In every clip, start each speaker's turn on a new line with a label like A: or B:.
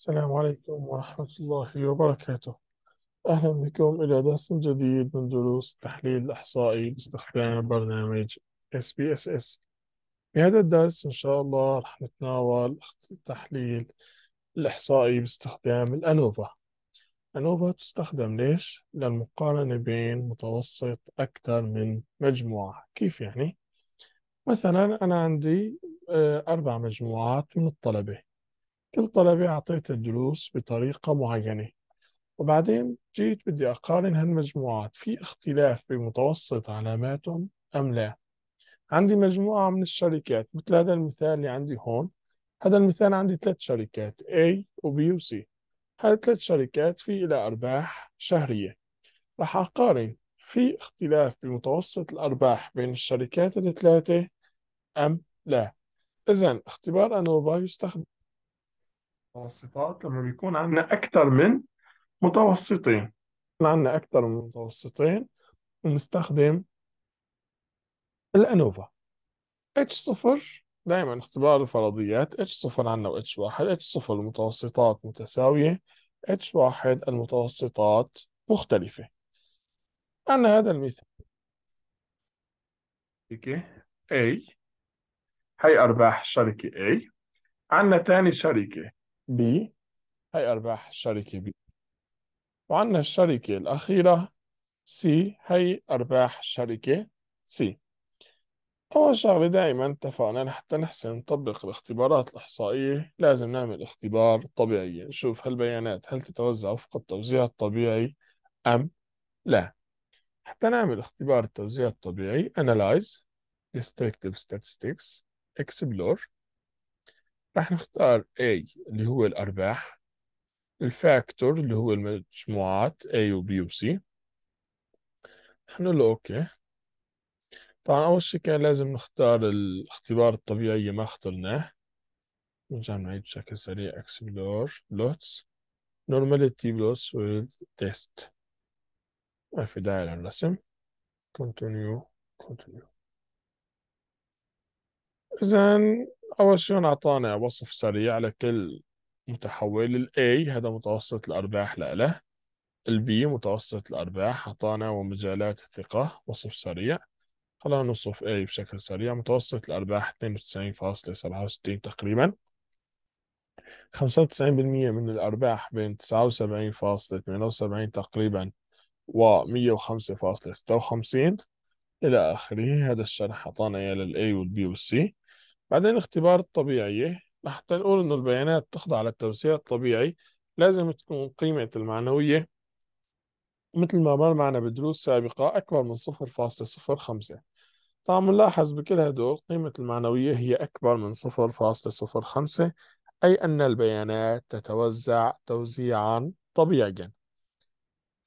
A: السلام عليكم ورحمة الله وبركاته أهلا بكم إلى درس جديد من دروس التحليل الإحصائي باستخدام برنامج SPSS في هذا الدرس إن شاء الله رح نتناول التحليل الإحصائي باستخدام الأنوفا أنوفا تستخدم ليش؟ للمقارنة بين متوسط أكثر من مجموعة كيف يعني؟ مثلا أنا عندي آه، أربع مجموعات من الطلبة كل طلبة أعطيت الدروس بطريقة معينة وبعدين جيت بدي أقارن هالمجموعات في اختلاف بمتوسط علاماتهم أم لا عندي مجموعة من الشركات مثل هذا المثال اللي عندي هون هذا المثال عندي ثلاث شركات A و C هالثلاث شركات في إلى أرباح شهرية رح أقارن في اختلاف بمتوسط الأرباح بين الشركات الثلاثة أم لا إذا اختبار أنوفا يستخدم متوسطات لما بيكون عندنا أكثر من متوسطين عندنا أكثر من متوسطين بنستخدم الأنوفا H0 دائما اختبار الفرضيات H0 عندنا و H1 H0 المتوسطات متساوية H1 المتوسطات مختلفة عندنا هذا المثال A هي أرباح الشركة A عندنا ثاني شركة بي هي أرباح الشركة بي وعندنا الشركة الأخيرة سي هي أرباح الشركة سي أول شغلة دائما اتفقنا لحتى نحسن نطبق الاختبارات الإحصائية لازم نعمل اختبار طبيعي نشوف هالبيانات هل تتوزع وفق التوزيع الطبيعي أم لا حتى نعمل اختبار التوزيع الطبيعي Analyze Descriptive Statistics Explore راح نختار A اللي هو الأرباح الفاكتور اللي هو المجموعات A و B و C نقول له أوكي طبعا أول شي كان لازم نختار الاختبار الطبيعي ما اخترناه نرجع نعيد بشكل سريع اكسبلور plots normality plots with test ما في داعي للرسم continue continue إذن أول شيء أعطانا وصف سريع لكل متحول ال A هذا متوسط الأرباح لإله البي متوسط الأرباح أعطانا ومجالات الثقة وصف سريع خلينا نوصف A بشكل سريع متوسط الأرباح 92.67 تقريبا 95% من الأرباح بين 79.78 تقريبا و 105.56 إلى آخره هذا الشرح أعطانا إياه للA والB والC بعدين الاختبار الطبيعي لحتى نقول إنه البيانات تخضع للتوسيع الطبيعي لازم تكون قيمة المعنوية مثل ما مر معنا بدروس سابقة أكبر من 0.05 طبعا نلاحظ بكل هدول قيمة المعنوية هي أكبر من 0.05 أي أن البيانات تتوزع توزيعا طبيعيا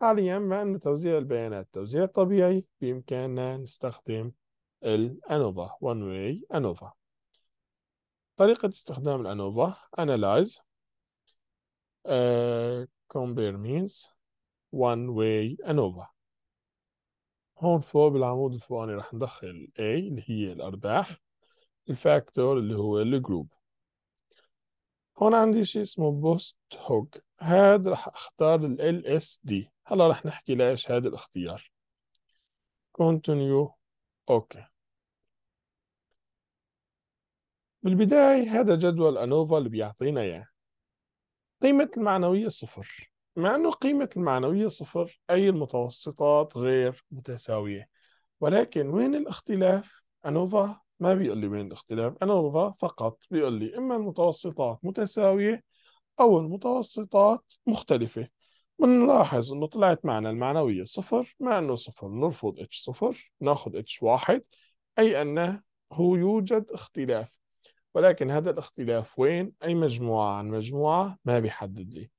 A: حاليا مع أن توزيع البيانات توزيع طبيعي بإمكاننا نستخدم الأنوفا one way ANOVA طريقة استخدام الأنوبة analyze uh, compare means one way ANOVA هون فوق بالعمود الفوقاني رح ندخل A اللي هي الأرباح الفاكتور اللي هو الجروب هون عندي شيء اسمه بوست هوك هاد رح اختار ال LSD هلا رح نحكي ليش هذا الاختيار continue اوكي okay. بالبداية هذا جدول أنوفا اللي بيعطينا إياه قيمة المعنوية صفر مع أنه قيمة المعنوية صفر أي المتوسطات غير متساوية ولكن وين الاختلاف؟ أنوفا ما بيقول لي وين الاختلاف أنوفا فقط بيقول لي إما المتوسطات متساوية أو المتوسطات مختلفة بنلاحظ انه طلعت معنا المعنوية صفر مع انه صفر نرفض اتش صفر ناخذ اتش واحد اي انه هو يوجد اختلاف ولكن هذا الاختلاف وين أي مجموعة عن مجموعة ما بيحدد لي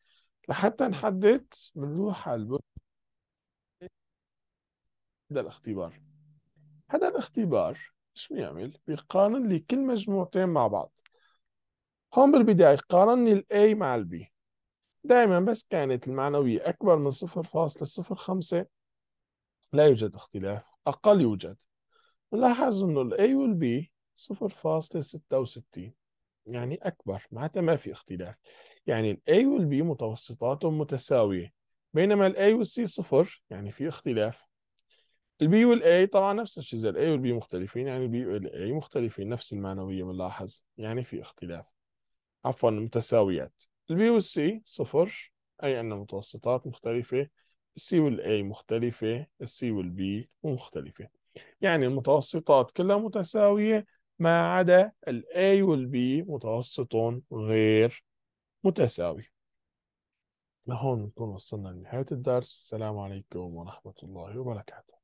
A: لحتى نحدد بنروح على البوت هذا الاختبار هذا الاختبار ايش بيعمل؟ بيقارن لي كل مجموعتين مع بعض هون بالبداية قارن لي الاي مع البي دائما بس كانت المعنوية أكبر من 0.05 لا يوجد اختلاف أقل يوجد نلاحظ أنه ال A وال B 0.66 يعني أكبر معناتها ما في اختلاف يعني ال A وال B متوسطاتهم متساوية بينما ال A وال C صفر يعني في اختلاف ال B وال A طبعا نفس الشيء زي ال A وال B مختلفين يعني ال B وال A مختلفين نفس المعنوية بنلاحظ يعني في اختلاف عفوا متساويات ال B وال C صفر أي أن متوسطات مختلفة السي والA مختلفة السي والB مختلفة يعني المتوسطات كلها متساوية ما عدا ال A وال B متوسط غير متساوي لهون نكون وصلنا لنهاية الدرس السلام عليكم ورحمة الله وبركاته